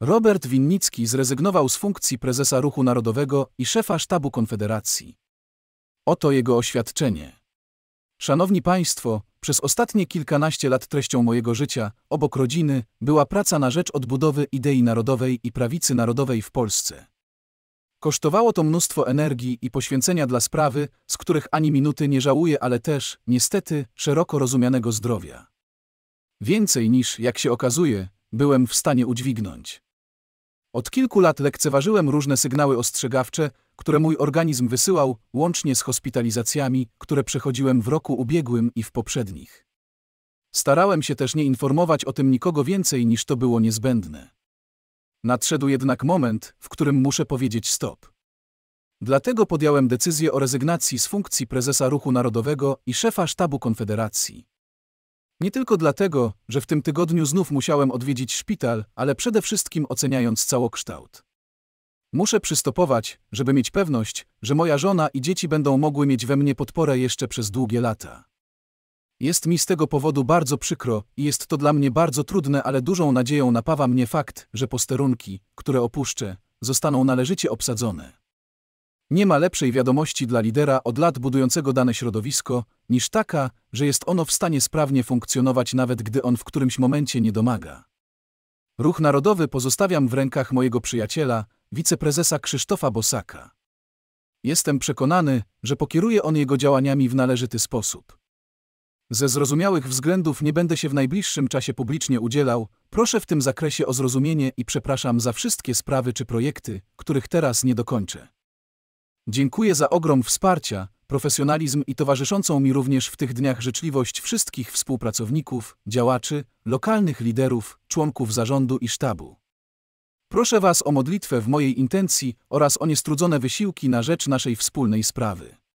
Robert Winnicki zrezygnował z funkcji prezesa Ruchu Narodowego i szefa sztabu Konfederacji. Oto jego oświadczenie. Szanowni Państwo, przez ostatnie kilkanaście lat treścią mojego życia, obok rodziny, była praca na rzecz odbudowy idei narodowej i prawicy narodowej w Polsce. Kosztowało to mnóstwo energii i poświęcenia dla sprawy, z których ani minuty nie żałuję, ale też, niestety, szeroko rozumianego zdrowia. Więcej niż, jak się okazuje, byłem w stanie udźwignąć. Od kilku lat lekceważyłem różne sygnały ostrzegawcze, które mój organizm wysyłał, łącznie z hospitalizacjami, które przechodziłem w roku ubiegłym i w poprzednich. Starałem się też nie informować o tym nikogo więcej niż to było niezbędne. Nadszedł jednak moment, w którym muszę powiedzieć stop. Dlatego podjąłem decyzję o rezygnacji z funkcji prezesa Ruchu Narodowego i szefa sztabu Konfederacji. Nie tylko dlatego, że w tym tygodniu znów musiałem odwiedzić szpital, ale przede wszystkim oceniając całokształt. Muszę przystopować, żeby mieć pewność, że moja żona i dzieci będą mogły mieć we mnie podporę jeszcze przez długie lata. Jest mi z tego powodu bardzo przykro i jest to dla mnie bardzo trudne, ale dużą nadzieją napawa mnie fakt, że posterunki, które opuszczę, zostaną należycie obsadzone. Nie ma lepszej wiadomości dla lidera od lat budującego dane środowisko, niż taka, że jest ono w stanie sprawnie funkcjonować nawet gdy on w którymś momencie nie domaga. Ruch Narodowy pozostawiam w rękach mojego przyjaciela, wiceprezesa Krzysztofa Bosaka. Jestem przekonany, że pokieruje on jego działaniami w należyty sposób. Ze zrozumiałych względów nie będę się w najbliższym czasie publicznie udzielał, proszę w tym zakresie o zrozumienie i przepraszam za wszystkie sprawy czy projekty, których teraz nie dokończę. Dziękuję za ogrom wsparcia, profesjonalizm i towarzyszącą mi również w tych dniach życzliwość wszystkich współpracowników, działaczy, lokalnych liderów, członków zarządu i sztabu. Proszę Was o modlitwę w mojej intencji oraz o niestrudzone wysiłki na rzecz naszej wspólnej sprawy.